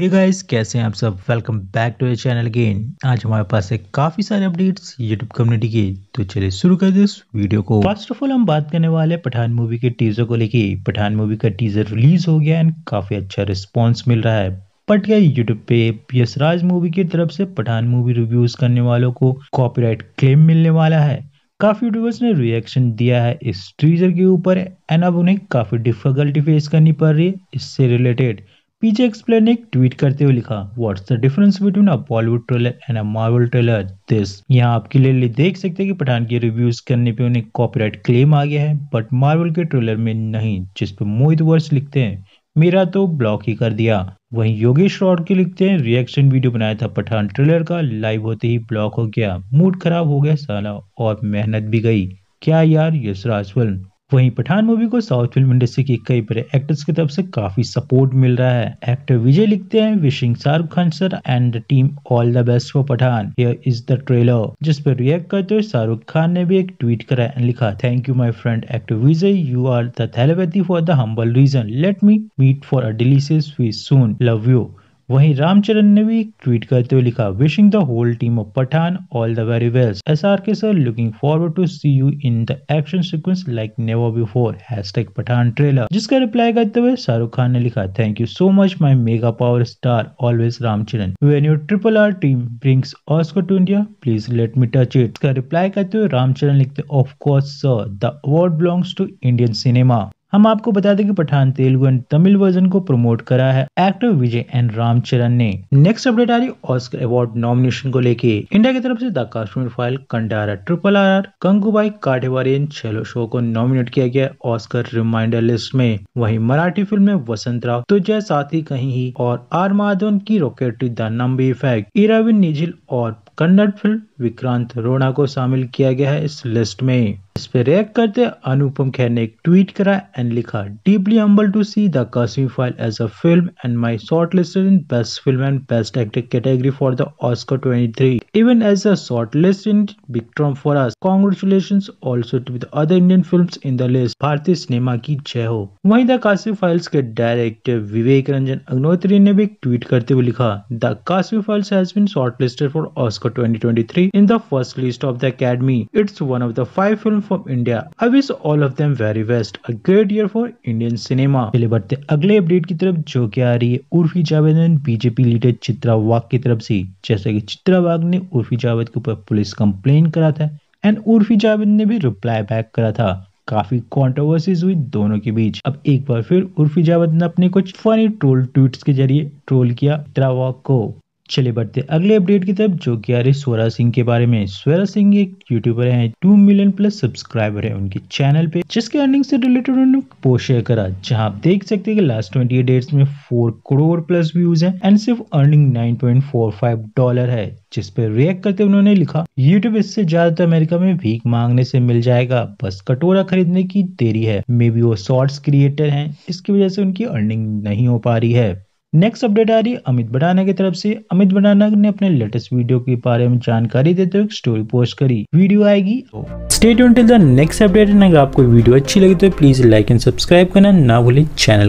हे hey guys कैसे हैं आप सब welcome back to channel again आज हमारे पास है काफी सारे अपडेट्स यूट्यूब कम्युनिटी के तो चलिए शुरू कर दे इस वीडियो को फर्स्ट ऑफ ऑल हम बात करने वाले पठान मूवी के टीजर को लेके पठान मूवी का टीजर रिलीज हो गया एंड काफी अच्छा रिस्पॉन्स मिल रहा है पट गया यूट्यूब पे यश राज मूवी की तरफ से पठान मूवी रिव्यूज करने वालों को कॉपीराइट क्लेम मिलने वाला है काफी यूट्यूबर्स ने रिएक्शन दिया है इस टीजर के ऊपर एंड अब उन्हें काफी डिफिकल्टी फेस करनी पड़ रही है इससे रिलेटेड पीजे एक्सप्लेन ने एक ट्वीट करते हुए लिखा what's the difference between a Bollywood trailer and a Marvel trailer this यहाँ आपके लिए देख सकते हैं कि पठान के रिव्यूज करने पे उन्हें कॉपीराइट क्लेम आ गया है बट मार्वल के ट्रेलर में नहीं जिस पे मोहित वर्ष लिखते हैं मेरा तो ब्लॉक ही कर दिया वहीं योगेश रॉड के लिखते हैं रिएक्शन वीडियो बनाया था पठान ट्रेलर का लाइव होते ही ब्लॉक हो गया मूड खराब हो गया साला और मेहनत भी गई क्या यार यशराज फिल्म वहीं पठान मूवी को साउथ फिल्म इंडस्ट्री के कई बड़े एक्टर्स की तरफ से काफी सपोर्ट मिल रहा है एक्टर विजय लिखते हैं wishing Shahrukh Khan sir and team all the best for Pathaan is the trailer जिस पर रिएक्ट करते हुए शाहरुख खान ने भी एक ट्वीट करा एंड लिखा thank you my friend actor Vijay you are Thalapathy for the humble reason let me meet for a delicious we soon love you वहीं रामचरण ने भी ट्वीट करते हुए लिखा wishing the whole team of Pathaan all the very well S R K sir looking forward to see you in the action sequence like never before hashtag Pathaan trailer जिसका reply करते हुए शाहरुख खान ने लिखा thank you so much my mega power star always Ramcharan when your triple R team brings Oscar to India please let me touch it इसका reply करते हुए रामचरण लिखते of course sir the award belongs to Indian cinema हम आपको बता दें कि Pathaan Telugu and Tamil version को प्रमोट करा है एक्टर विजय एंड रामचरण ने नेक्स्ट अपडेट आ रही ऑस्कर अवार्ड नॉमिनेशन को लेके इंडिया की तरफ से the Kashmir file Kantara triple R R Gangubai Kathiawadi and Chhello show को नॉमिनेट किया गया ऑस्कर रिमाइंडर लिस्ट में वही मराठी फिल्म में वसंत राव तो जय साथी कहीं ही और आर माधवन की rocketry the Nambi effect Iravin Nizhal और कन्नड़ फिल्म विक्रांत रोना को शामिल किया गया है इस लिस्ट में इस पर रिएक्ट करते अनुपम खैर ने एक ट्वीट करा एंड लिखा deeply humble to see the Kashmir file as a film and my short list in best film and best actor category for the Oscar three even as a shortlist in big term for us. Congratulations also to the other Indian films in the list. भारतीय cinema की jai ho वहीं the Kashi files के director Vivek Ranjan Agnihotri ने भी tweet करते हुए लिखा the Kashi files has been shortlisted for Oscar 2023 in the first list of the academy it's one of the five film from India I wish all of them very best a great year for Indian cinema चले बढ़ते अगले update की तरफ जो की आ रही है उर्फी जावेदन बीजेपी लीडर चित्रा वाघ की तरफ से जैसे की चित्रा वाघ ने उर्फी जावेद के ऊपर पुलिस कंप्लेन करा था एंड उर्फी जावेद ने भी रिप्लाई बैक करा था काफी कॉन्ट्रोवर्सीज हुई दोनों के बीच अब एक बार फिर उर्फी जावेद ने अपने कुछ फनी ट्रोल ट्वीट्स के जरिए ट्रोल किया ट्रावा को चले बढ़ते अगले अपडेट की तरफ जो कि आ रही स्वरा सिंह के बारे में स्वरा सिंह एक यूट्यूबर है टू मिलियन प्लस सब्सक्राइबर है उनके चैनल पे जिसके अर्निंग से रिलेटेड उन्होंने पोस्ट शेयर करा जहां आप देख सकते हैं कि लास्ट ट्वेंटी डेट्स में फोर करोड़ प्लस व्यूज है एंड सिर्फ earning nine point four five dollar है जिस पर रिएक्ट करते उन्होंने लिखा यूट्यूब इससे ज्यादातर अमेरिका में भीख मांगने से मिल जाएगा बस कटोरा खरीदने की देरी है मे बी वो शॉर्ट्स क्रिएटर हैं इसकी वजह से उनकी अर्निंग नहीं हो पा रही है नेक्स्ट अपडेट आ रही है अमित बडाना की तरफ से अमित बडाना ने अपने लेटेस्ट वीडियो के बारे में जानकारी देते हुए स्टोरी पोस्ट करी वीडियो आएगी state till the next update अगर आपको वीडियो अच्छी लगी तो प्लीज लाइक एंड सब्सक्राइब करना ना भूलें चैनल